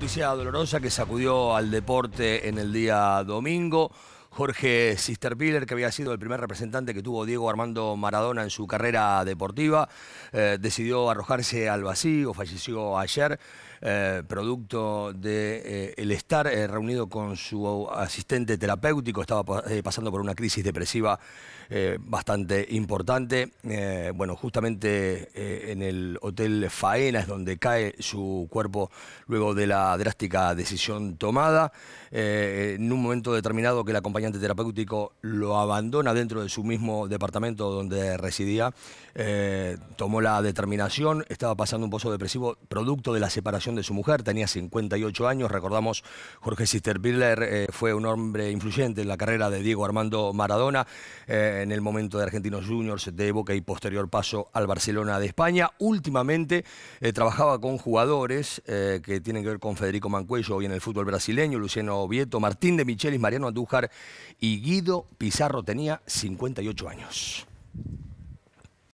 Noticia dolorosa que sacudió al deporte en el día domingo. Jorge Sisterpiller, que había sido el primer representante que tuvo Diego Armando Maradona en su carrera deportiva, eh, decidió arrojarse al vacío, falleció ayer, eh, producto de, eh, el estar reunido con su asistente terapéutico, estaba pasando por una crisis depresiva bastante importante. bueno, justamente en el Hotel Faena es donde cae su cuerpo luego de la drástica decisión tomada. en un momento determinado que la compañía terapéutico lo abandona dentro de su mismo departamento donde residía, eh, tomó la determinación, estaba pasando un pozo depresivo producto de la separación de su mujer, tenía 58 años, recordamos Jorge Sisterpiller eh, fue un hombre influyente en la carrera de Diego Armando Maradona, eh, en el momento de Argentinos Juniors de Boca y posterior paso al Barcelona de España. Últimamente trabajaba con jugadores que tienen que ver con Federico Mancuello hoy en el fútbol brasileño, Luciano Vieto, Martín de Michelis, Mariano Andújar y Guido Pizarro tenía 58 años.